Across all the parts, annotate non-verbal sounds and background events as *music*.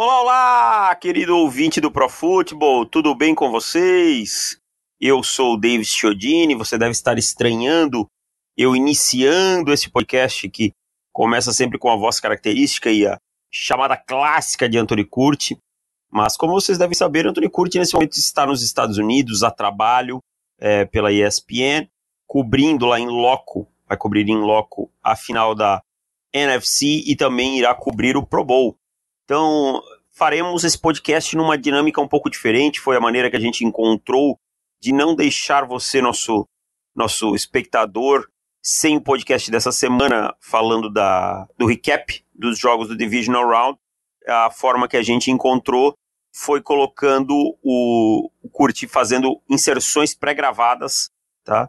Olá, olá, querido ouvinte do ProFootball, tudo bem com vocês? Eu sou o Davis Chiodini, você deve estar estranhando eu iniciando esse podcast que começa sempre com a voz característica e a chamada clássica de Anthony Curti. Mas como vocês devem saber, Anthony Curti nesse momento está nos Estados Unidos a trabalho é, pela ESPN, cobrindo lá em loco, vai cobrir em loco a final da NFC e também irá cobrir o Pro Bowl então, faremos esse podcast numa dinâmica um pouco diferente, foi a maneira que a gente encontrou de não deixar você, nosso, nosso espectador, sem o podcast dessa semana, falando da, do recap dos jogos do Divisional Round. A forma que a gente encontrou foi colocando o, o Curti fazendo inserções pré-gravadas, tá?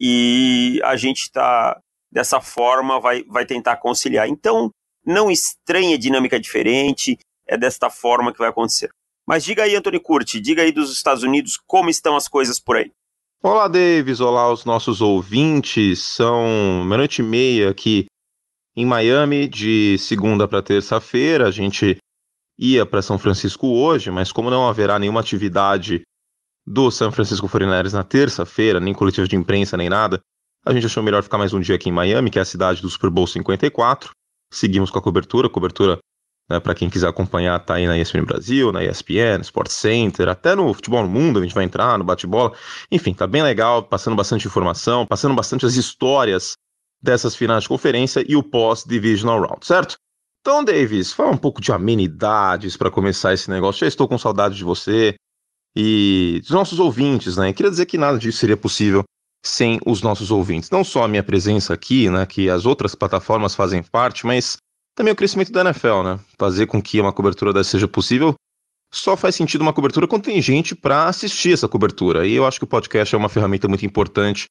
E a gente está, dessa forma, vai, vai tentar conciliar. Então, não estranha dinâmica diferente, é desta forma que vai acontecer. Mas diga aí, Anthony Curti, diga aí dos Estados Unidos como estão as coisas por aí. Olá, Davis, olá os nossos ouvintes. São meia-noite e meia aqui em Miami, de segunda para terça-feira. A gente ia para São Francisco hoje, mas como não haverá nenhuma atividade do São Francisco 49 na terça-feira, nem coletivo de imprensa, nem nada, a gente achou melhor ficar mais um dia aqui em Miami, que é a cidade do Super Bowl 54. Seguimos com a cobertura, cobertura né, para quem quiser acompanhar, tá aí na ESPN Brasil, na ESPN, Sports Center, até no Futebol no Mundo a gente vai entrar, no bate-bola. Enfim, tá bem legal, passando bastante informação, passando bastante as histórias dessas finais de conferência e o pós-divisional round, certo? Então, Davis, fala um pouco de amenidades para começar esse negócio. Já estou com saudade de você e dos nossos ouvintes, né? Queria dizer que nada disso seria possível sem os nossos ouvintes. Não só a minha presença aqui, né, que as outras plataformas fazem parte, mas também o crescimento da NFL, né? Fazer com que uma cobertura dessa seja possível só faz sentido uma cobertura quando tem gente para assistir essa cobertura. E eu acho que o podcast é uma ferramenta muito importante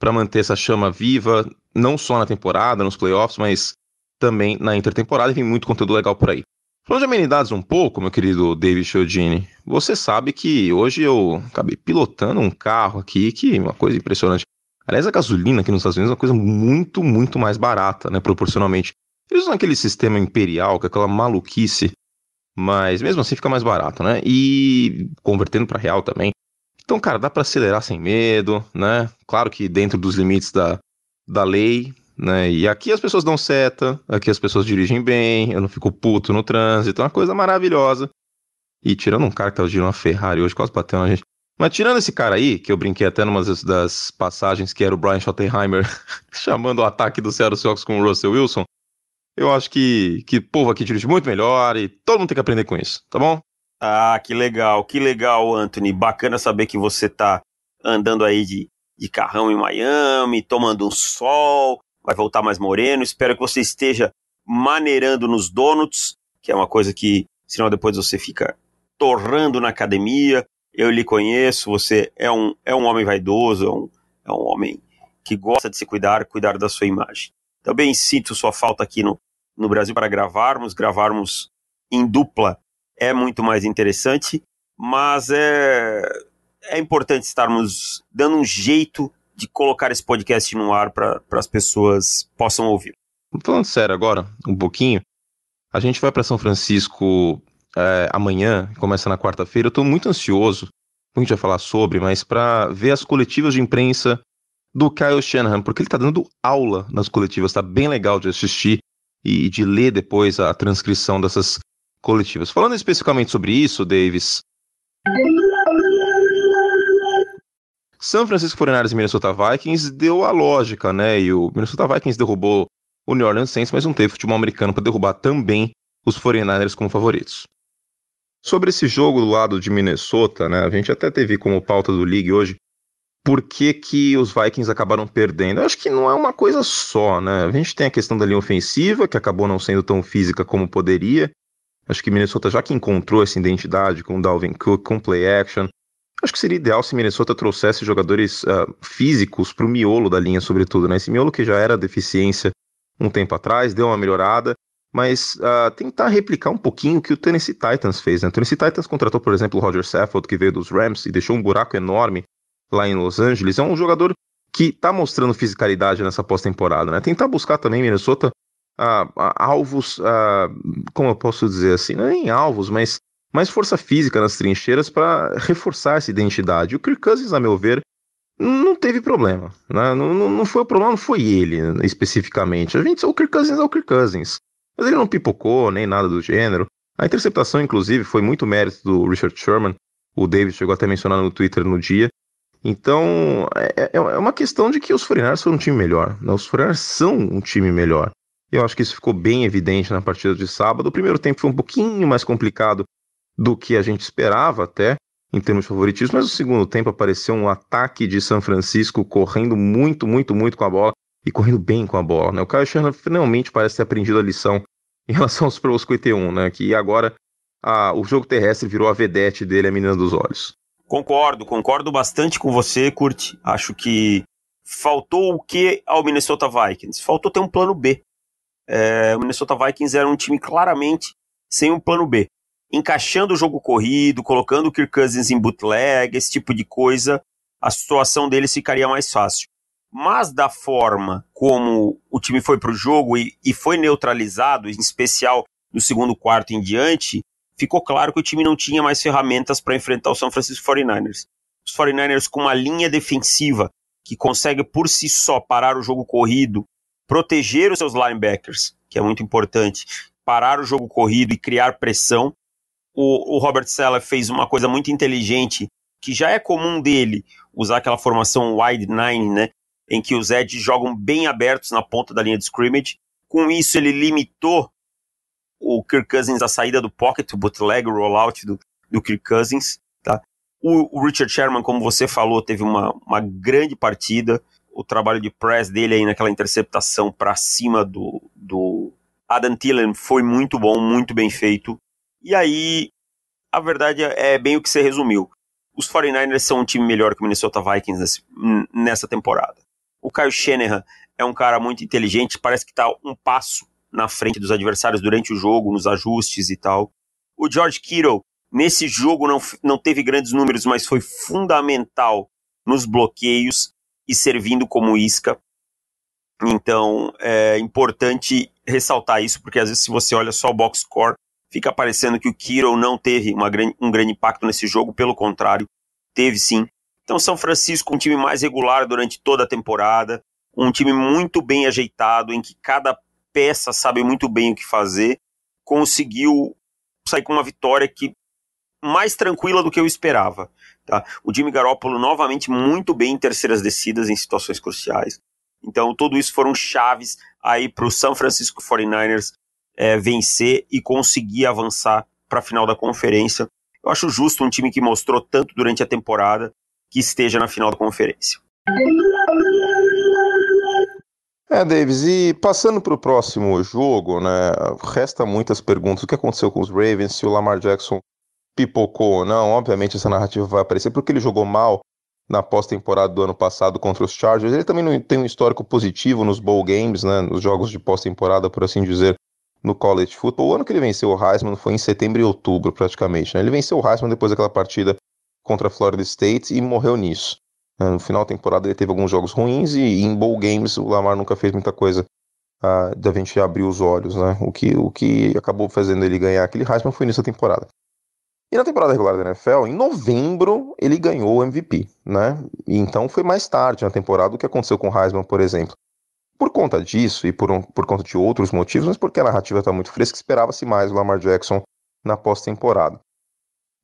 para manter essa chama viva, não só na temporada, nos playoffs, mas também na intertemporada. E tem muito conteúdo legal por aí. Falando de amenidades um pouco, meu querido David Chiodini, você sabe que hoje eu acabei pilotando um carro aqui, que é uma coisa impressionante. Aliás, a gasolina aqui nos Estados Unidos é uma coisa muito, muito mais barata, né, proporcionalmente. Eles usam aquele sistema imperial, que é aquela maluquice, mas mesmo assim fica mais barato, né? E convertendo para real também. Então, cara, dá para acelerar sem medo, né? Claro que dentro dos limites da, da lei, né? E aqui as pessoas dão seta, aqui as pessoas dirigem bem, eu não fico puto no trânsito, é uma coisa maravilhosa. E tirando um cara que tá dirigindo uma Ferrari hoje, quase bateu na gente. Mas tirando esse cara aí, que eu brinquei até numa das passagens que era o Brian Schottenheimer *laughs* chamando o ataque do Seattle Seahawks com o Russell Wilson, eu acho que que povo aqui dirige muito melhor e todo mundo tem que aprender com isso, tá bom? Ah, que legal, que legal, Anthony. Bacana saber que você tá andando aí de, de carrão em Miami, tomando um sol, vai voltar mais moreno. Espero que você esteja maneirando nos donuts, que é uma coisa que, senão depois você fica torrando na academia. Eu lhe conheço, você é um, é um homem vaidoso, é um, é um homem que gosta de se cuidar, cuidar da sua imagem. Também sinto sua falta aqui no, no Brasil para gravarmos, gravarmos em dupla é muito mais interessante, mas é, é importante estarmos dando um jeito de colocar esse podcast no ar para as pessoas possam ouvir? Falando sério agora, um pouquinho, a gente vai para São Francisco é, amanhã, começa na quarta-feira. Eu estou muito ansioso, a gente vai falar sobre, mas para ver as coletivas de imprensa do Kyle Shanahan, porque ele está dando aula nas coletivas, está bem legal de assistir e de ler depois a transcrição dessas coletivas. Falando especificamente sobre isso, Davis. São Francisco 49ers e Minnesota Vikings deu a lógica, né? E o Minnesota Vikings derrubou o New Orleans Saints, mas não teve futebol americano para derrubar também os 49ers como favoritos. Sobre esse jogo do lado de Minnesota, né? A gente até teve como pauta do League hoje por que, que os Vikings acabaram perdendo. Eu acho que não é uma coisa só, né? A gente tem a questão da linha ofensiva, que acabou não sendo tão física como poderia. Acho que Minnesota, já que encontrou essa identidade com o Dalvin Cook, com play action, Acho que seria ideal se Minnesota trouxesse jogadores uh, físicos para o miolo da linha, sobretudo, né? Esse miolo que já era deficiência um tempo atrás, deu uma melhorada, mas uh, tentar replicar um pouquinho o que o Tennessee Titans fez, né? O Tennessee Titans contratou, por exemplo, o Roger Saffold, que veio dos Rams e deixou um buraco enorme lá em Los Angeles. É um jogador que está mostrando fisicalidade nessa pós-temporada, né? Tentar buscar também Minnesota uh, alvos, como eu posso dizer assim, não é nem alvos, mas mais força física nas trincheiras para reforçar essa identidade. O Kirk Cousins, a meu ver, não teve problema. Né? Não, não, não, foi o problema, não foi ele né, especificamente. A gente, o Kirk Cousins é o Kirk Cousins. Mas ele não pipocou, nem nada do gênero. A interceptação, inclusive, foi muito mérito do Richard Sherman. O David chegou até a mencionar no Twitter no dia. Então, é, é, é uma questão de que os Foreigners foram um time melhor. Né? Os Foreigners são um time melhor. Eu acho que isso ficou bem evidente na partida de sábado. O primeiro tempo foi um pouquinho mais complicado do que a gente esperava até em termos de favoritismo, mas no segundo tempo apareceu um ataque de São Francisco correndo muito, muito, muito com a bola e correndo bem com a bola. Né? O Kyle Shannon finalmente parece ter aprendido a lição *laughs* em relação aos Pro 51, né? que agora a, o jogo terrestre virou a vedete dele, a menina dos olhos. Concordo, concordo bastante com você, Kurt. Acho que faltou o que ao Minnesota Vikings? Faltou ter um plano B. É, o Minnesota Vikings era um time claramente sem um plano B encaixando o jogo corrido, colocando o Kirk Cousins em bootleg, esse tipo de coisa, a situação deles ficaria mais fácil. Mas da forma como o time foi para o jogo e, e foi neutralizado, em especial no segundo quarto em diante, ficou claro que o time não tinha mais ferramentas para enfrentar o São Francisco 49ers. Os 49ers com uma linha defensiva que consegue por si só parar o jogo corrido, proteger os seus linebackers, que é muito importante, parar o jogo corrido e criar pressão, o, o Robert Sala fez uma coisa muito inteligente, que já é comum dele, usar aquela formação wide nine, né? Em que os Eds jogam bem abertos na ponta da linha de scrimmage. Com isso, ele limitou o Kirk Cousins a saída do pocket, o bootleg, o rollout do, do Kirk Cousins. Tá? O, o Richard Sherman, como você falou, teve uma, uma grande partida. O trabalho de press dele aí naquela interceptação para cima do, do Adam Thielen foi muito bom, muito bem feito. E aí, a verdade é bem o que você resumiu. Os 49ers são um time melhor que o Minnesota Vikings nessa temporada. O Kyle Shanahan é um cara muito inteligente, parece que está um passo na frente dos adversários durante o jogo, nos ajustes e tal. O George Kittle, nesse jogo, não, não teve grandes números, mas foi fundamental nos bloqueios e servindo como isca. Então, é importante ressaltar isso, porque às vezes, se você olha só o box score, fica parecendo que o Kiro não teve uma grande, um grande impacto nesse jogo, pelo contrário, teve sim. Então, São Francisco, um time mais regular durante toda a temporada, um time muito bem ajeitado, em que cada peça sabe muito bem o que fazer, conseguiu sair com uma vitória que mais tranquila do que eu esperava. Tá? O Jimmy Garoppolo novamente muito bem em terceiras descidas em situações cruciais. Então, tudo isso foram chaves aí para o São Francisco 49ers é, vencer e conseguir avançar para a final da conferência. Eu acho justo um time que mostrou tanto durante a temporada que esteja na final da conferência. É, Davis, e passando para o próximo jogo, né? Resta muitas perguntas. O que aconteceu com os Ravens? Se o Lamar Jackson pipocou ou não? Obviamente essa narrativa vai aparecer porque ele jogou mal na pós-temporada do ano passado contra os Chargers. Ele também não tem um histórico positivo nos bowl games, né? Nos jogos de pós-temporada, por assim dizer, no college football. O ano que ele venceu o Heisman foi em setembro e outubro, praticamente. Né? Ele venceu o Heisman depois daquela partida contra a Florida State e morreu nisso. Ah, no final da temporada ele teve alguns jogos ruins e em bowl games o Lamar nunca fez muita coisa uh, da gente abrir os olhos, né? O que, o que acabou fazendo ele ganhar aquele Heisman foi nessa temporada. E na temporada regular da NFL, em novembro, ele ganhou o MVP, né? E então foi mais tarde na temporada o que aconteceu com o Heisman, por exemplo. Por conta disso e por, um, por conta de outros motivos, mas porque a narrativa está muito fresca, esperava-se mais o Lamar Jackson na pós-temporada.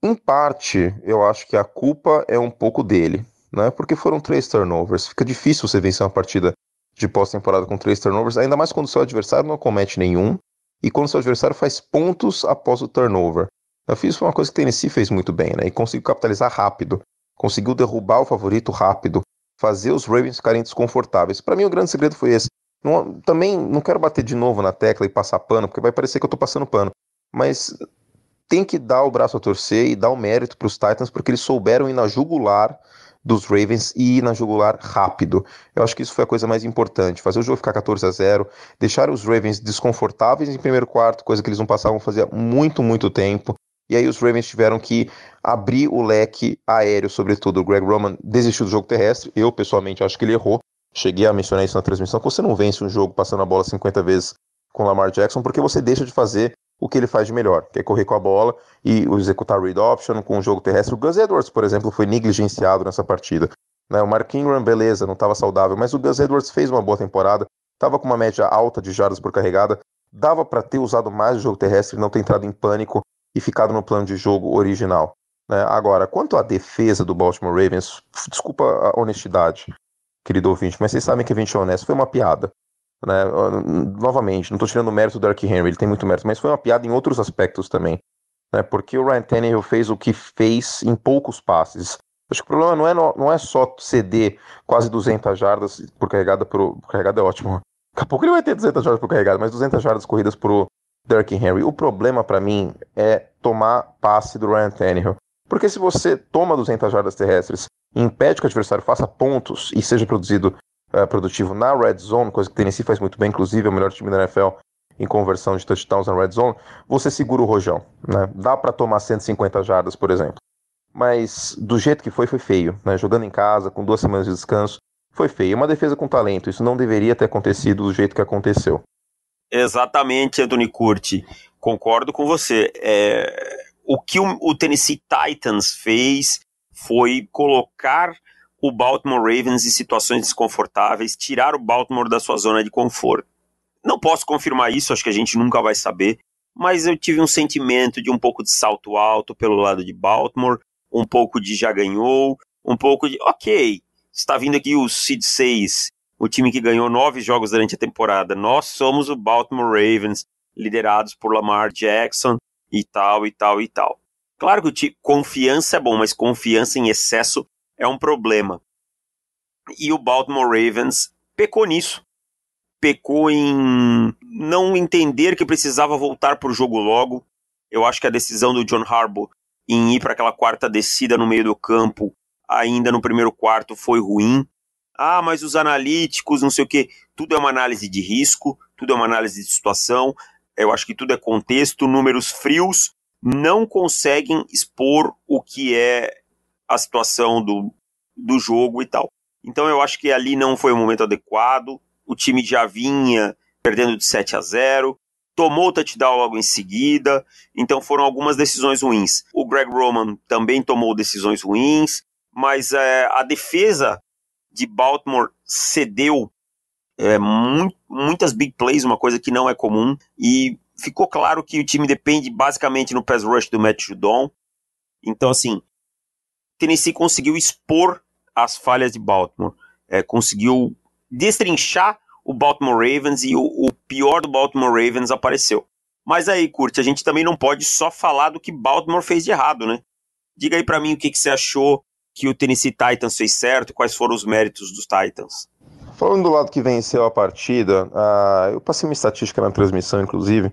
Em parte, eu acho que a culpa é um pouco dele, né? Porque foram três turnovers. Fica difícil você vencer uma partida de pós-temporada com três turnovers, ainda mais quando seu adversário não comete nenhum e quando seu adversário faz pontos após o turnover. Eu fiz uma coisa que o Tennessee fez muito bem, né? E conseguiu capitalizar rápido, conseguiu derrubar o favorito rápido, fazer os Ravens ficarem desconfortáveis. Para mim, o grande segredo foi esse. Não, também não quero bater de novo na tecla e passar pano, porque vai parecer que eu tô passando pano. Mas tem que dar o braço a torcer e dar o mérito para os Titans, porque eles souberam ir na jugular dos Ravens e ir na jugular rápido. Eu acho que isso foi a coisa mais importante, fazer o jogo ficar 14 a 0, deixar os Ravens desconfortáveis em primeiro quarto, coisa que eles não passavam fazia muito, muito tempo, e aí os Ravens tiveram que abrir o leque aéreo, sobretudo. O Greg Roman desistiu do jogo terrestre. Eu, pessoalmente, acho que ele errou. Cheguei a mencionar isso na transmissão. Você não vence um jogo passando a bola 50 vezes com Lamar Jackson porque você deixa de fazer o que ele faz de melhor, que é correr com a bola e executar read option com o jogo terrestre. O Gus Edwards, por exemplo, foi negligenciado nessa partida. Né? O Mark Ingram, beleza, não estava saudável, mas o Gus Edwards fez uma boa temporada, estava com uma média alta de jardas por carregada, dava para ter usado mais o jogo terrestre, e não ter entrado em pânico e ficado no plano de jogo original. Né? Agora, quanto à defesa do Baltimore Ravens, desculpa a honestidade, querido ouvinte, mas vocês sabem que a gente é honesto, foi uma piada. Né? Novamente, não estou tirando o mérito do Dark Henry, ele tem muito mérito, mas foi uma piada em outros aspectos também. Né? Porque o Ryan Tannehill fez o que fez em poucos passes. Acho que o problema não é, não é só ceder quase 200 jardas por carregada, por, por carregada é ótimo. Daqui a pouco ele vai ter 200 jardas por carregada, mas 200 jardas corridas por, Dirk Henry. O problema para mim é tomar passe do Ryan Tannehill. Porque se você toma 200 jardas terrestres e impede que o adversário faça pontos e seja produzido uh, produtivo na red zone, coisa que o Tennessee faz muito bem, inclusive é o melhor time da NFL em conversão de touchdowns na red zone, você segura o rojão. Né? Dá para tomar 150 jardas, por exemplo. Mas do jeito que foi, foi feio. Né? Jogando em casa, com duas semanas de descanso, foi feio. Uma defesa com talento, isso não deveria ter acontecido do jeito que aconteceu. Exatamente, Anthony Curti. Concordo com você. É, o que o, o Tennessee Titans fez foi colocar o Baltimore Ravens em situações desconfortáveis, tirar o Baltimore da sua zona de conforto. Não posso confirmar isso, acho que a gente nunca vai saber, mas eu tive um sentimento de um pouco de salto alto pelo lado de Baltimore, um pouco de já ganhou, um pouco de ok, está vindo aqui o Seed 6 o time que ganhou nove jogos durante a temporada. Nós somos o Baltimore Ravens, liderados por Lamar Jackson e tal, e tal, e tal. Claro que o time, confiança é bom, mas confiança em excesso é um problema. E o Baltimore Ravens pecou nisso. Pecou em não entender que precisava voltar para o jogo logo. Eu acho que a decisão do John Harbaugh em ir para aquela quarta descida no meio do campo, ainda no primeiro quarto, foi ruim. Ah, mas os analíticos, não sei o quê. Tudo é uma análise de risco, tudo é uma análise de situação. Eu acho que tudo é contexto. Números frios não conseguem expor o que é a situação do, do jogo e tal. Então eu acho que ali não foi o momento adequado. O time já vinha perdendo de 7 a 0, tomou o touchdown logo em seguida. Então foram algumas decisões ruins. O Greg Roman também tomou decisões ruins, mas é, a defesa de Baltimore cedeu é, muitas big plays, uma coisa que não é comum, e ficou claro que o time depende basicamente no pass rush do Matt Judon. Então, assim, Tennessee conseguiu expor as falhas de Baltimore, é, conseguiu destrinchar o Baltimore Ravens e o, o, pior do Baltimore Ravens apareceu. Mas aí, Curte, a gente também não pode só falar do que Baltimore fez de errado, né? Diga aí para mim o que, que você achou que o Tennessee Titans fez certo? Quais foram os méritos dos Titans? Falando do lado que venceu a partida, uh, eu passei uma estatística na transmissão, inclusive.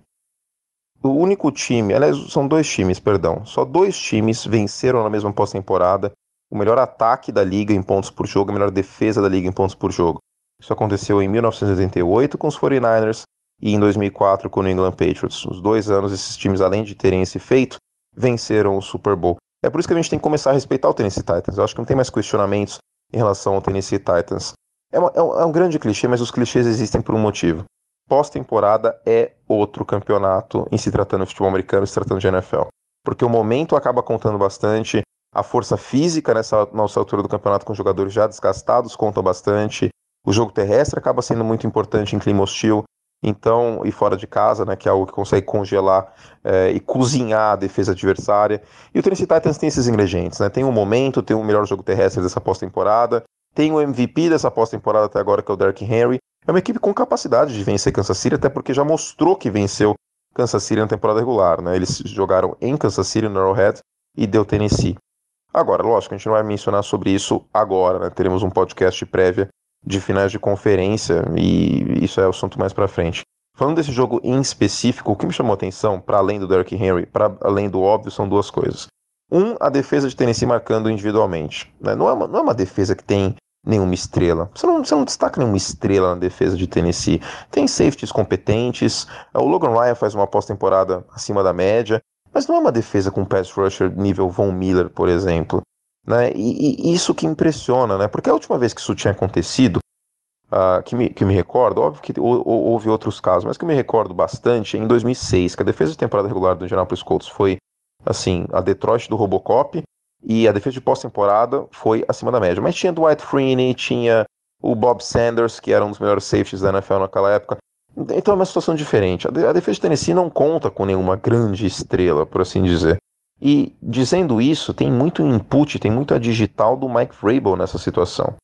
O único time, aliás, são dois times, perdão, só dois times venceram na mesma pós-temporada o melhor ataque da liga em pontos por jogo, a melhor defesa da liga em pontos por jogo. Isso aconteceu em 1988 com os 49ers e em 2004 com o New England Patriots. Os dois anos esses times, além de terem esse feito, venceram o Super Bowl. É por isso que a gente tem que começar a respeitar o Tennessee Titans. Eu acho que não tem mais questionamentos em relação ao Tennessee Titans. É, uma, é, um, é um, grande clichê, mas os clichês existem por um motivo. Pós-temporada é outro campeonato em se tratando de futebol americano, se tratando de NFL. Porque o momento acaba contando bastante, a força física nessa nossa altura do campeonato com jogadores já desgastados conta bastante, o jogo terrestre acaba sendo muito importante em clima hostil, então e fora de casa, né, que é algo que consegue congelar é, e cozinhar a defesa adversária. E o Tennessee Titans tem esses ingredientes, né? Tem um momento, tem o um melhor jogo terrestre dessa pós-temporada, tem o MVP dessa pós-temporada até agora que é o Derrick Henry. É uma equipe com capacidade de vencer Kansas City, até porque já mostrou que venceu Kansas City na temporada regular, né? Eles jogaram em Kansas City no Arrowhead e deu Tennessee. Agora, lógico, a gente não vai mencionar sobre isso agora, né? Teremos um podcast prévia de finais de conferência e isso é assunto mais para frente. Falando desse jogo em específico, o que me chamou a atenção, para além do Derrick Henry, para além do óbvio, são duas coisas. Um, a defesa de Tennessee marcando individualmente. Né? Não, é uma, não é uma defesa que tem nenhuma estrela. Você não, você não destaca nenhuma estrela na defesa de Tennessee. Tem safeties competentes, o Logan Ryan faz uma pós-temporada acima da média, mas não é uma defesa com pass rusher nível Von Miller, por exemplo. Né? E, e, isso que impressiona, né? Porque a última vez que isso tinha acontecido, uh, que, me, que me recordo, óbvio que houve outros casos, mas que eu me recordo bastante, é em 2006, que a defesa de temporada regular do Indianapolis Colts foi, assim, a Detroit do Robocop, e a defesa de pós-temporada foi acima da média. Mas tinha Dwight Freeney, tinha o Bob Sanders, que era um dos melhores safeties da NFL naquela época. Então é uma situação diferente. A defesa de Tennessee não conta com nenhuma grande estrela, por assim dizer. E dizendo isso, tem muito input, tem muito a digital do Mike Vrabel nessa situação.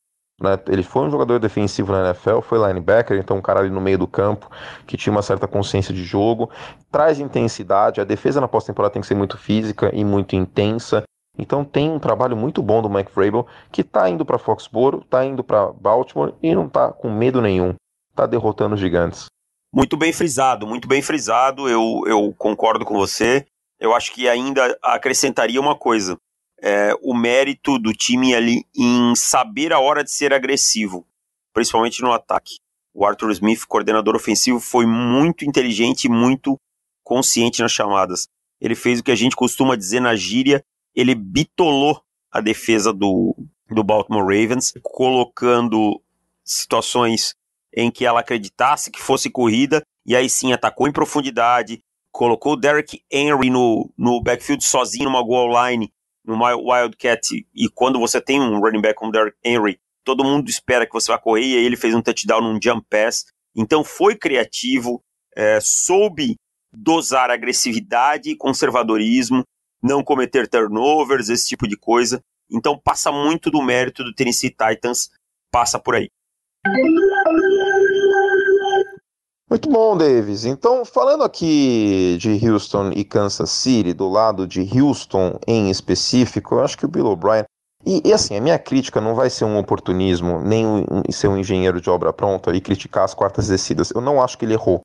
Né? Ele foi um jogador defensivo na NFL, foi linebacker, então um cara ali no meio do campo que tinha uma certa consciência de jogo, traz intensidade. A defesa na pós-temporada tem que ser muito física e muito intensa. Então tem um trabalho muito bom do Mike Vrabel que está indo para Foxboro, está indo para Baltimore e não está com medo nenhum. está derrotando os gigantes. Muito bem frisado, muito bem frisado. Eu, eu concordo com você eu acho que ainda acrescentaria uma coisa: é, o mérito do time ali em saber a hora de ser agressivo, principalmente no ataque. O Arthur Smith, coordenador ofensivo, foi muito inteligente e muito consciente nas chamadas. Ele fez o que a gente costuma dizer na gíria, ele bitolou a defesa do, do Baltimore Ravens, colocando situações em que ela acreditasse que fosse corrida, e aí sim atacou em profundidade, colocou o Derrick Henry no, no backfield sozinho numa goal line, numa Wildcat, e quando você tem um running back como o Derrick Henry, todo mundo espera que você vá correr, e aí ele fez um touchdown num jump pass, então foi criativo, é, soube dosar agressividade e conservadorismo, não cometer turnovers, esse tipo de coisa, então passa muito do mérito do Tennessee Titans, passa por aí. Muito bom, Davis. Então, falando aqui de Houston e Kansas City, do lado de Houston em específico, eu acho que o Bill O'Brien. E, e, assim, a minha crítica não vai ser um oportunismo, nem ser um engenheiro de obra pronta e criticar as quartas descidas. Eu não acho que ele errou.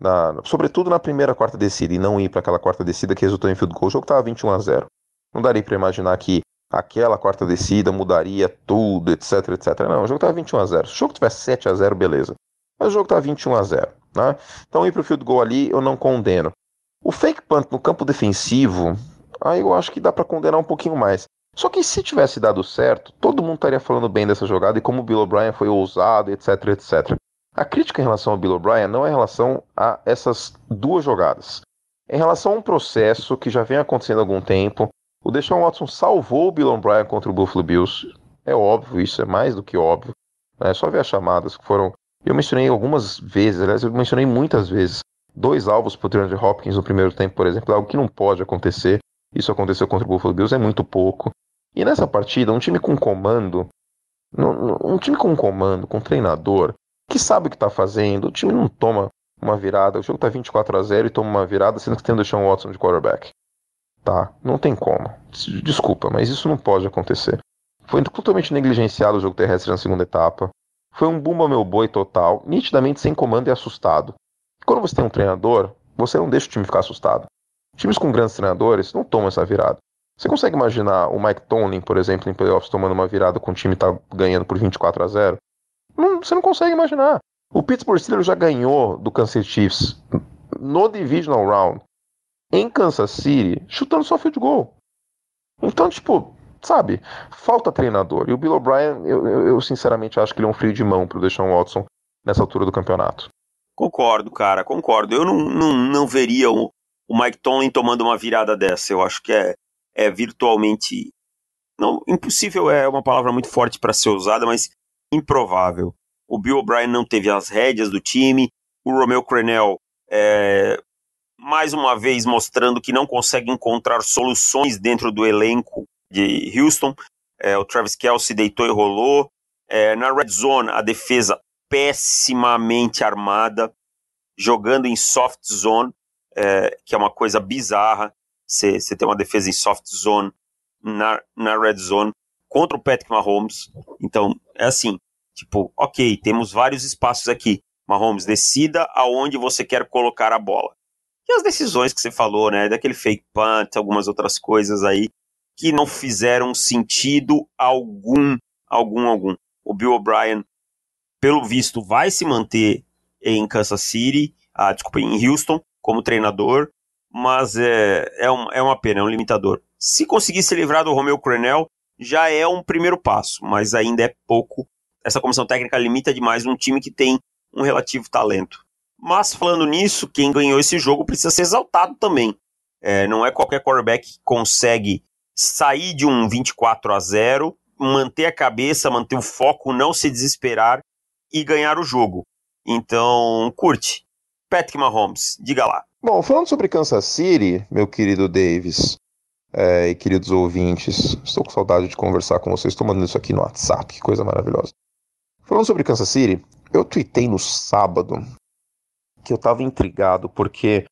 Na, sobretudo na primeira quarta descida, e não ir para aquela quarta descida que resultou em field goal. O jogo estava 21 a 0. Não daria para imaginar que aquela quarta descida mudaria tudo, etc, etc. Não, o jogo estava 21 a 0. Se o jogo tivesse 7 a 0, beleza. Mas o jogo estava 21 a 0. Né? Então ir para o field goal ali eu não condeno. O fake punt no campo defensivo, aí eu acho que dá para condenar um pouquinho mais. Só que se tivesse dado certo, todo mundo estaria falando bem dessa jogada e como o Bill O'Brien foi ousado, etc, etc. A crítica em relação ao Bill O'Brien não é em relação a essas duas jogadas. É em relação a um processo que já vem acontecendo há algum tempo. O Deshaun Watson salvou o Bill O'Brien contra o Buffalo Bills. É óbvio, isso é mais do que óbvio. É só ver as chamadas que foram eu mencionei algumas vezes, aliás, eu mencionei muitas vezes, dois alvos para o DeAndre Hopkins no primeiro tempo, por exemplo, algo que não pode acontecer. Isso aconteceu contra o Buffalo Bills, é muito pouco. E nessa partida, um time com comando, um time com comando, com treinador, que sabe o que está fazendo, o time não toma uma virada, o jogo está 24 a 0 e toma uma virada, sendo que tem o Deshaun Watson de quarterback. Tá, não tem como. Desculpa, mas isso não pode acontecer. Foi totalmente negligenciado o jogo terrestre na segunda etapa. Foi um bumba meu boi total, nitidamente sem comando e assustado. Quando você tem um treinador, você não deixa o time ficar assustado. Times com grandes treinadores não tomam essa virada. Você consegue imaginar o Mike Tomlin, por exemplo, em playoffs tomando uma virada com o time tá ganhando por 24 a 0? Não, você não consegue imaginar. O Pittsburgh Steelers já ganhou do Kansas Chiefs no divisional round em Kansas City, chutando só field goal. Então, tipo, sabe, falta treinador. E o Bill O'Brien, eu, eu, eu, sinceramente acho que ele é um frio de mão para o Deshaun Watson nessa altura do campeonato. Concordo, cara, concordo. Eu não, não, não veria o, o Mike Tomlin tomando uma virada dessa. Eu acho que é, é virtualmente. Não, impossível é uma palavra muito forte para ser usada, mas improvável. O Bill O'Brien não teve as rédeas do time. O Romeo Crenel é, mais uma vez mostrando que não consegue encontrar soluções dentro do elenco de Houston. É, o Travis Kelsey deitou e rolou. É, na red zone, a defesa pessimamente armada, jogando em soft zone, é, que é uma coisa bizarra. Você ter uma defesa em soft zone na, na red zone contra o Patrick Mahomes. Então, é assim, tipo, ok, temos vários espaços aqui. Mahomes, decida aonde você quer colocar a bola. E as decisões que você falou, né, daquele fake punt, algumas outras coisas aí, que não fizeram sentido algum, algum, algum. O Bill O'Brien, pelo visto, vai se manter em Kansas City, ah, desculpa, em Houston, como treinador, mas é, é, um, é uma pena, é um limitador. Se conseguir se livrar do Romeu Crenel, já é um primeiro passo, mas ainda é pouco. Essa comissão técnica limita demais um time que tem um relativo talento. Mas falando nisso, quem ganhou esse jogo precisa ser exaltado também. É, não é qualquer quarterback que consegue sair de um 24 a 0, manter a cabeça, manter o foco, não se desesperar e ganhar o jogo. Então, curte. Patrick Mahomes, diga lá. Bom, falando sobre Kansas City, meu querido Davis é, e queridos ouvintes, estou com saudade de conversar com vocês, estou mandando isso aqui no WhatsApp, que coisa maravilhosa. Falando sobre Kansas City, eu tuitei no sábado que eu estava intrigado porque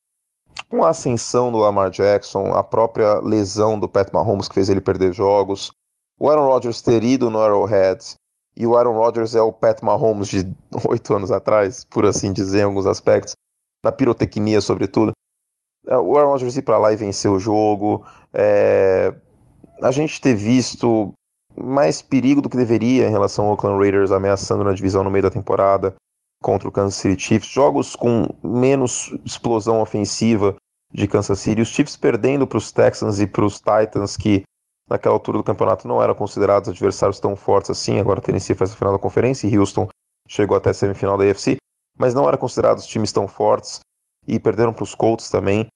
com a ascensão do Lamar Jackson, a própria lesão do Pat Mahomes que fez ele perder jogos, o Aaron Rodgers ter ido no Arrowhead, e o Aaron Rodgers é o Pat Mahomes de *laughs* oito anos atrás, por assim dizer, em alguns aspectos, na pirotecnia, sobretudo. É, o Aaron Rodgers ir para lá e vencer o jogo, é... a gente ter visto mais perigo do que deveria em relação ao Oakland Raiders ameaçando na divisão no meio da temporada, contra o Kansas City Chiefs, jogos com menos explosão ofensiva de Kansas City, os Chiefs perdendo para os Texans e para os Titans, que naquela altura do campeonato não eram considerados adversários tão fortes assim, agora Tennessee faz a final da conferência e Houston chegou até a semifinal da AFC, mas não eram considerados times tão fortes e perderam para os Colts também,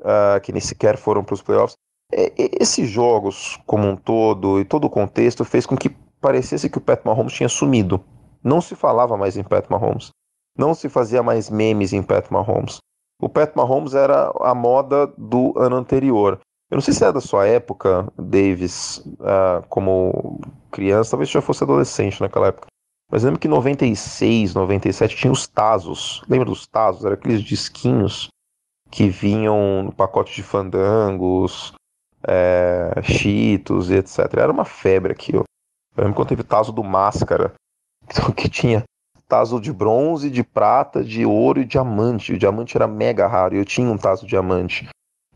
uh, que nem sequer foram para os playoffs. E, e, esses jogos como um todo e todo o contexto fez com que parecesse que o Pat Mahomes tinha sumido não se falava mais em Pat Mahomes. Não se fazia mais memes em Pat Mahomes. O Pat Mahomes era a moda do ano anterior. Eu não sei se era da sua época, Davis, uh, como criança, talvez já fosse adolescente naquela época. Mas lembro que em 96, 97 tinha os Tazos. Lembra dos Tazos? Era aqueles disquinhos que vinham no pacote de fandangos, é, cheetos e etc. Era uma febre aquilo. Eu lembro quando teve Tazo do Máscara, então, *laughs* que tinha taso de bronze, de prata, de ouro e diamante. O diamante era mega raro. Eu tinha um taso diamante.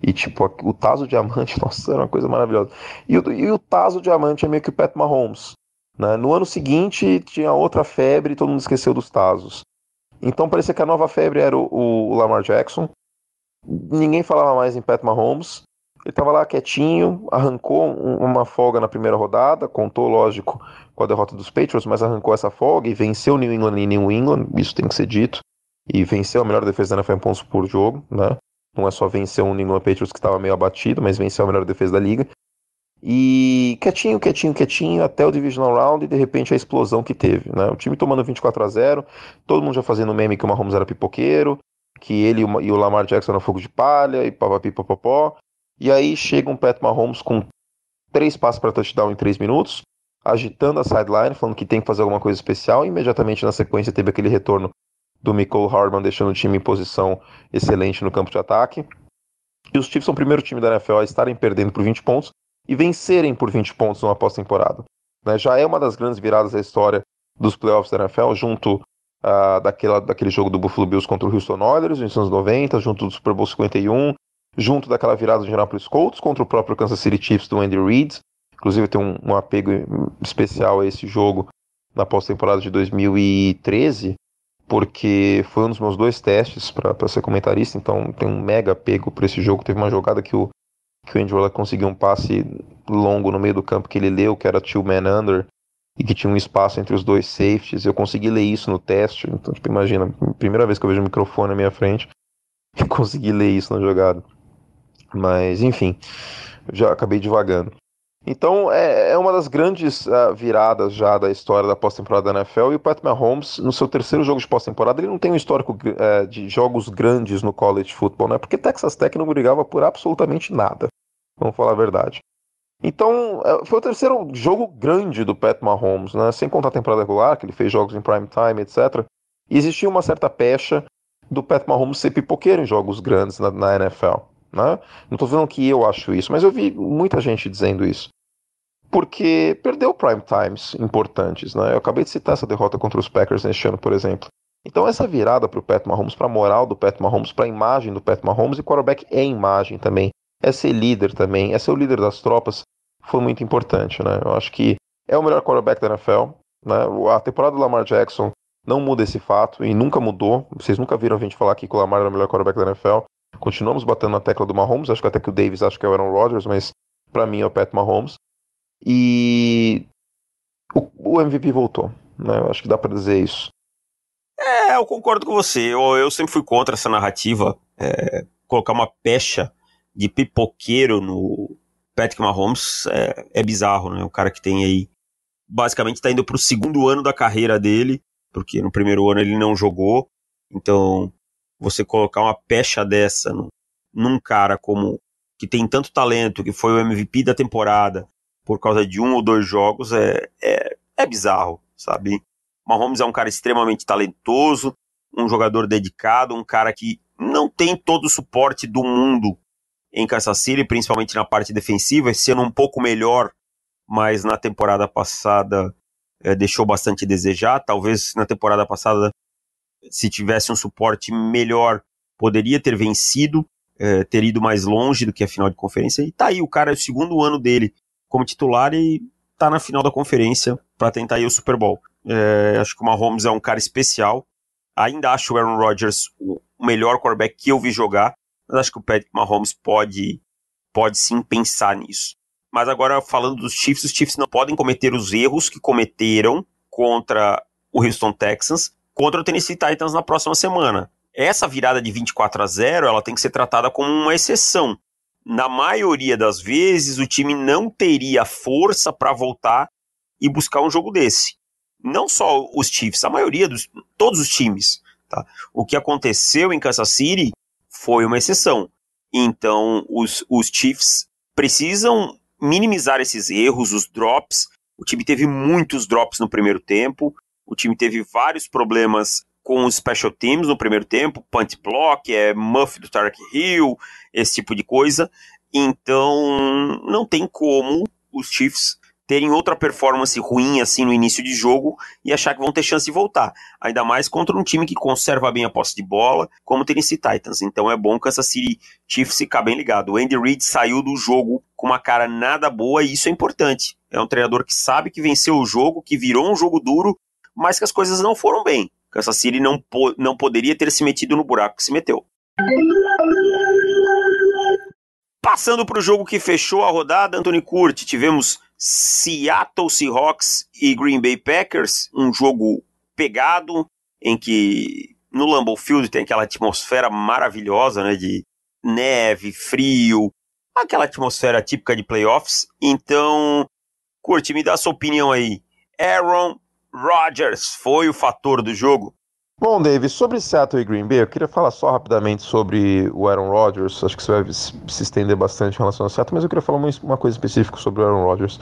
E, tipo, o taso diamante, *laughs* nossa, era uma coisa maravilhosa. E o, e o taso diamante é meio que o Pat Mahomes. Né? No ano seguinte, tinha outra febre e todo mundo esqueceu dos tasos. Então, parecia que a nova febre era o, o Lamar Jackson. Ninguém falava mais em Pat Mahomes. Ele estava lá quietinho, arrancou uma folga na primeira rodada, contou, lógico, com a derrota dos Patriots, mas arrancou essa folga e venceu New England e New England, isso tem que ser dito. E venceu a melhor defesa da NFL em pontos por jogo, né? Não é só vencer o New England Patriots que estava meio abatido, mas venceu a melhor defesa da liga. E quietinho, quietinho, quietinho, até o Divisional Round e de repente a explosão que teve, né? O time tomando 24 a 0 todo mundo já fazendo meme que o Mahomes era pipoqueiro, que ele e o Lamar Jackson eram fogo de palha e papapipopopó. E aí chega um Pat Mahomes com três passos para touchdown em três minutos, agitando a sideline, falando que tem que fazer alguma coisa especial. E imediatamente na sequência teve aquele retorno do Michael Hardman, deixando o time em posição excelente no campo de ataque. E os Chiefs são o primeiro time da NFL a estarem perdendo por 20 pontos e vencerem por 20 pontos numa pós-temporada. Né? Já é uma das grandes viradas da história dos playoffs da NFL, junto uh, daquela, daquele jogo do Buffalo Bills contra o Houston Oilers nos anos 90, junto do Super Bowl 51, junto daquela virada do Indianapolis Colts contra o próprio Kansas City Chiefs do Andy Reid. Inclusive tem um, um apego especial a esse jogo na pós-temporada de 2013, porque foi um dos meus dois testes para ser comentarista, então tem um mega apego para esse jogo. Teve uma jogada que o, que o Andy Roller conseguiu um passe longo no meio do campo que ele leu, que era two man under, e que tinha um espaço entre os dois safeties. Eu consegui ler isso no teste, então tipo, imagina, primeira vez que eu vejo o microfone na minha frente, *laughs* eu consegui ler isso na jogada. Mas, enfim, já acabei divagando. Então é, é, uma das grandes uh, viradas já da história da pós-temporada da NFL. E o Pat Mahomes, no seu terceiro jogo de pós-temporada, ele não tem um histórico uh, de jogos grandes no college football, né? Porque Texas Tech não brigava por absolutamente nada. Vamos falar a verdade. Então, é, foi o terceiro jogo grande do Pat Mahomes, né? Sem contar a temporada regular, que ele fez jogos em prime time, etc. E existia uma certa pecha do Pat Mahomes ser pipoqueiro em jogos grandes na, na NFL. Né? Não estou dizendo que eu acho isso, mas eu vi muita gente dizendo isso. Porque perdeu prime times importantes. Né? Eu acabei de citar essa derrota contra os Packers neste ano, por exemplo. Então essa virada para o Pat Mahomes, para a moral do Pat Mahomes, para a imagem do Pat Mahomes, e quarterback é imagem também, é ser líder também, é ser o líder das tropas, foi muito importante. Né? Eu acho que é o melhor quarterback da NFL. Né? A temporada do Lamar Jackson não muda esse fato e nunca mudou. Vocês nunca viram a gente falar aqui que o Lamar era o melhor quarterback da NFL. Continuamos batendo na tecla do Mahomes, acho que até que o Davis acho que é o Aaron Rodgers, mas para mim é o Pat Mahomes. E o, o MVP voltou, né? Eu acho que dá para dizer isso. É, eu concordo com você. Eu, eu sempre fui contra essa narrativa, é, colocar uma pecha de pipoqueiro no Patrick Mahomes é, é bizarro, né? O cara que tem aí basicamente está indo para o segundo ano da carreira dele, porque no primeiro ano ele não jogou. Então, você colocar uma pecha dessa num, num cara como que tem tanto talento, que foi o MVP da temporada, por causa de um ou dois jogos, é, é, é bizarro, sabe? Mahomes é um cara extremamente talentoso, um jogador dedicado, um cara que não tem todo o suporte do mundo em Kansas City, principalmente na parte defensiva, sendo um pouco melhor, mas na temporada passada é, deixou bastante a desejar. Talvez na temporada passada se tivesse um suporte melhor, poderia ter vencido, é, ter ido mais longe do que a final de conferência. E tá aí, o cara é o segundo ano dele como titular e tá na final da conferência para tentar ir ao Super Bowl. É, acho que o Mahomes é um cara especial. Ainda acho o Aaron Rodgers o melhor quarterback que eu vi jogar, mas acho que o Patrick Mahomes pode, pode sim pensar nisso. Mas agora falando dos Chiefs, os Chiefs não podem cometer os erros que cometeram contra o Houston Texans, contra o Tennessee Titans na próxima semana. Essa virada de 24 a 0, ela tem que ser tratada como uma exceção. Na maioria das vezes, o time não teria força para voltar e buscar um jogo desse. Não só os Chiefs, a maioria dos todos os times, tá? O que aconteceu em Kansas City foi uma exceção. Então, os, os Chiefs precisam minimizar esses erros, os drops. O time teve muitos drops no primeiro tempo. O time teve vários problemas com os special teams no primeiro tempo, punt block, é muff do Tarek Hill, esse tipo de coisa. Então, não tem como os Chiefs terem outra performance ruim assim no início de jogo e achar que vão ter chance de voltar. Ainda mais contra um time que conserva bem a posse de bola, como o Tennessee Titans. Então é bom que essa City Chiefs ficar bem ligado. O Andy Reid saiu do jogo com uma cara nada boa e isso é importante. É um treinador que sabe que venceu o jogo, que virou um jogo duro mas que as coisas não foram bem. essa City não, po não poderia ter se metido no buraco que se meteu. Passando para o jogo que fechou a rodada, Anthony Curti, tivemos Seattle Seahawks e Green Bay Packers, um jogo pegado em que no Lambeau Field tem aquela atmosfera maravilhosa, né, de neve, frio, aquela atmosfera típica de playoffs. Então, Curti, me dá sua opinião aí. Aaron Rodgers foi o fator do jogo? Bom, Davis, sobre Seattle e Green Bay, eu queria falar só rapidamente sobre o Aaron Rodgers. Acho que você vai se estender bastante em relação ao Seattle, mas eu queria falar uma coisa específica sobre o Aaron Rodgers.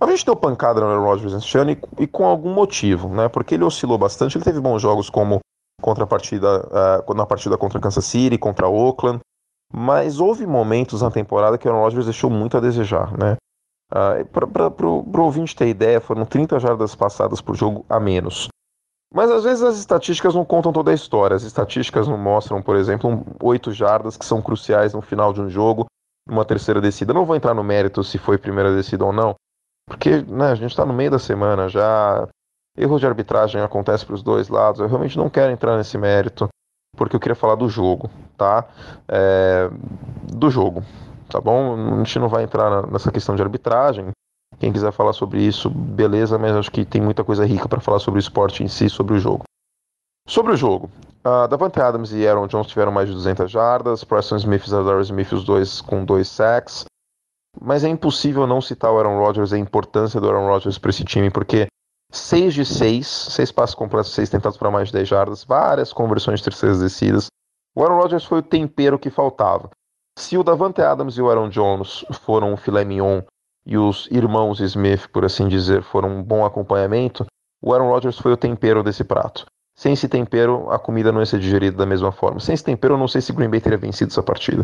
A gente deu pancada no Aaron Rodgers nesse ano e, e com algum motivo, né? Porque ele oscilou bastante, ele teve bons jogos como contrapartida, uh, na partida contra Kansas City, contra Oakland, mas houve momentos na temporada que o Aaron Rodgers deixou muito a desejar, né? Ah, para o ouvinte ter ideia, foram 30 jardas passadas por jogo a menos. Mas às vezes as estatísticas não contam toda a história. As estatísticas não mostram, por exemplo, oito jardas que são cruciais no final de um jogo, numa terceira descida. não vou entrar no mérito se foi primeira descida ou não, porque né, a gente está no meio da semana já. Erros de arbitragem acontecem para os dois lados. Eu realmente não quero entrar nesse mérito, porque eu queria falar do jogo, tá? É... Do jogo tá bom? A gente não vai entrar nessa questão de arbitragem. Quem quiser falar sobre isso, beleza, mas acho que tem muita coisa rica para falar sobre o esporte em si, sobre o jogo. Sobre o jogo, uh, Davante Adams e Aaron Jones tiveram mais de 200 jardas, Preston Smith e Zadar Smith os dois com dois sacks, mas é impossível não citar o Aaron Rodgers e a importância do Aaron Rodgers para esse time, porque 6 de 6, 6 passos completos, 6 tentados para mais de 10 jardas, várias conversões de terceiras descidas. O Aaron Rodgers foi o tempero que faltava. Se o Davante Adams e o Aaron Jones foram o filé mignon e os irmãos Smith, por assim dizer, foram um bom acompanhamento, o Aaron Rodgers foi o tempero desse prato. Sem esse tempero, a comida não ia ser digerida da mesma forma. Sem esse tempero, eu não sei se Green Bay teria vencido essa partida.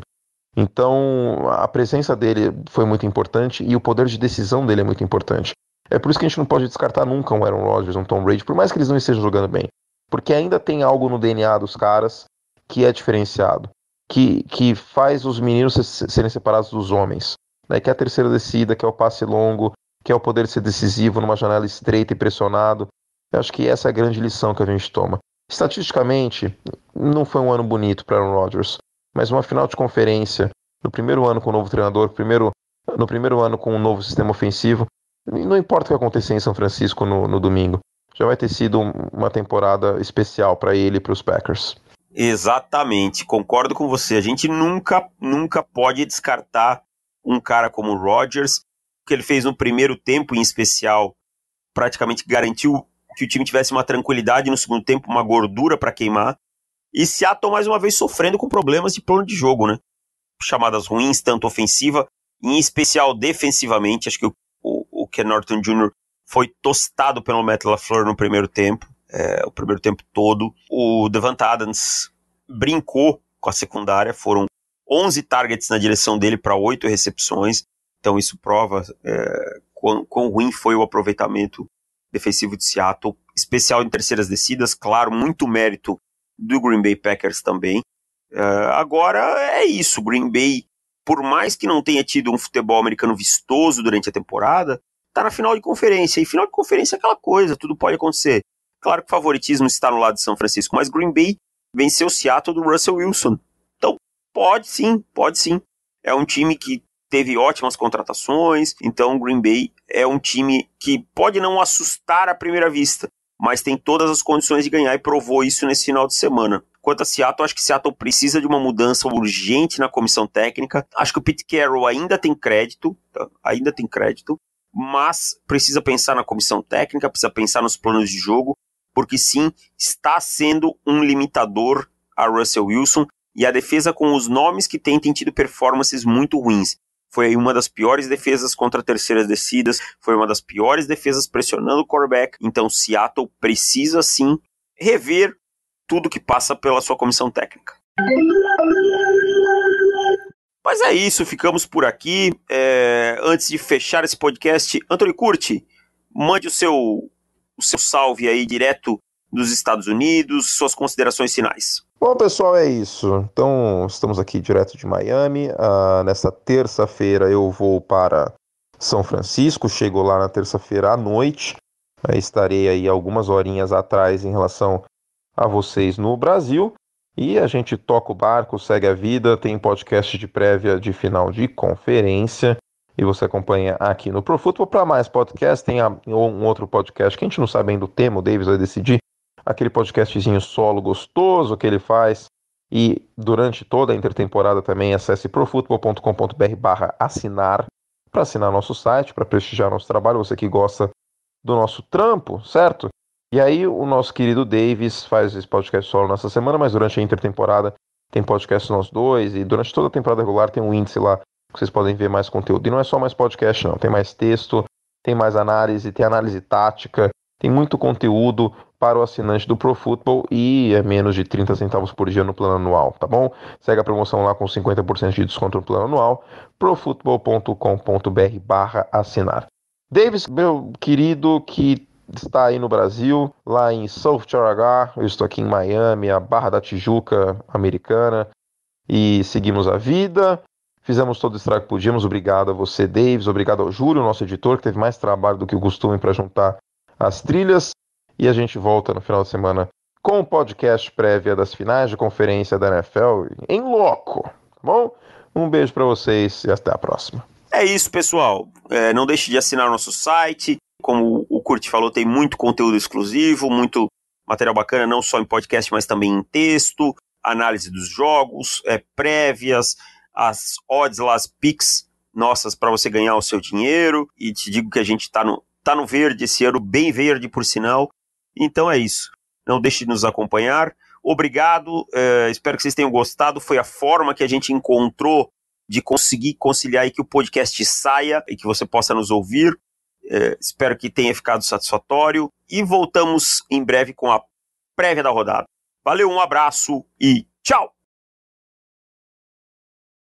Então, a presença dele foi muito importante e o poder de decisão dele é muito importante. É por isso que a gente não pode descartar nunca um Aaron Rodgers, um Tom Brady, por mais que eles não estejam jogando bem. Porque ainda tem algo no DNA dos caras que é diferenciado que, que faz os meninos serem separados dos homens. Né? Que é a terceira descida, que é o passe longo, que é o poder ser decisivo numa janela estreita e pressionado. Eu acho que essa é a grande lição que a gente toma. Estatisticamente, não foi um ano bonito para Aaron Rodgers, mas uma final de conferência, no primeiro ano com o novo treinador, primeiro, no primeiro ano com um novo sistema ofensivo, não importa o que acontecer em São Francisco no, no domingo, já vai ter sido uma temporada especial para ele e para os Packers. Exatamente, concordo com você. A gente nunca, nunca pode descartar um cara como o Rodgers, que ele fez no primeiro tempo em especial, praticamente garantiu que o time tivesse uma tranquilidade no segundo tempo, uma gordura para queimar. E Seattle mais uma vez sofrendo com problemas de plano de jogo, né? Chamadas ruins, tanto ofensiva, em especial defensivamente. Acho que o, o, o Ken Norton Jr. foi tostado pelo Matt LaFleur no primeiro tempo é, o primeiro tempo todo. O Devant Adams brincou com a secundária, foram 11 targets na direção dele para 8 recepções, então isso prova é, quão, quão ruim foi o aproveitamento defensivo de Seattle, especial em terceiras descidas, claro, muito mérito do Green Bay Packers também. É, agora é isso, Green Bay, por mais que não tenha tido um futebol americano vistoso durante a temporada, está na final de conferência, e final de conferência é aquela coisa, tudo pode acontecer. Claro que o favoritismo está no lado de São Francisco, mas Green Bay venceu o Seattle do Russell Wilson. Então, pode sim, pode sim. É um time que teve ótimas contratações, então o Green Bay é um time que pode não assustar à primeira vista, mas tem todas as condições de ganhar e provou isso nesse final de semana. Quanto a Seattle, acho que Seattle precisa de uma mudança urgente na comissão técnica. Acho que o Pete Carroll ainda tem crédito, tá? ainda tem crédito, mas precisa pensar na comissão técnica, precisa pensar nos planos de jogo, porque sim, está sendo um limitador a Russell Wilson e a defesa com os nomes que tem tem tido performances muito ruins. Foi uma das piores defesas contra terceiras descidas, foi uma das piores defesas pressionando o quarterback. Então Seattle precisa sim rever tudo que passa pela sua comissão técnica. Mas é isso, ficamos por aqui. É, antes de fechar esse podcast, Anthony Curti, mande o seu o seu salve aí direto dos Estados Unidos, suas considerações finais. Bom, pessoal, é isso. Então, estamos aqui direto de Miami. Ah, nessa terça-feira eu vou para São Francisco, chego lá na terça-feira à noite. Ah, estarei aí algumas horinhas atrás em relação a vocês no Brasil. E a gente toca o barco, segue a vida, tem podcast de prévia de final de conferência e você acompanha aqui no Pro Football. Para mais podcast, tem a, um outro podcast que a gente não sabe ainda o tema, o Davis vai decidir. Aquele podcastzinho solo gostoso que ele faz. E durante toda a intertemporada também acesse profutbol.com.br barra assinar para assinar nosso site, para prestigiar nosso trabalho, você que gosta do nosso trampo, certo? E aí o nosso querido Davis faz esse podcast solo nessa semana, mas durante a intertemporada tem podcast nós dois, e durante toda a temporada regular tem um índice lá vocês podem ver mais conteúdo. E não é só mais podcast, não. Tem mais texto, tem mais análise, tem análise tática, tem muito conteúdo para o assinante do Pro Football e é menos de 30 centavos por dia no plano anual, tá bom? Segue a promoção lá com 50% de desconto no plano anual, profutbol.com.br barra assinar. Davis, meu querido, que está aí no Brasil, lá em South Charaga, eu estou aqui em Miami, a Barra da Tijuca americana, e seguimos a vida. Fizemos todo o estrago que podíamos. Obrigado a você, Davis. Obrigado ao Júlio, nosso editor, que teve mais trabalho do que o costume para juntar as trilhas. E a gente volta no final de semana com o podcast prévia das finais de conferência da NFL em loco. Tá bom? Um beijo para vocês e até a próxima. É isso, pessoal. É, não deixe de assinar o nosso site. Como o Curti falou, tem muito conteúdo exclusivo, muito material bacana, não só em podcast, mas também em texto, análise dos jogos, é, prévias, as odds lá, as picks nossas para você ganhar o seu dinheiro. E te digo que a gente está no, tá no verde esse ano, bem verde por sinal. Então é isso. Não deixe de nos acompanhar. Obrigado, é, espero que vocês tenham gostado. Foi a forma que a gente encontrou de conseguir conciliar e que o podcast saia e que você possa nos ouvir. É, espero que tenha ficado satisfatório. E voltamos em breve com a prévia da rodada. Valeu, um abraço e tchau!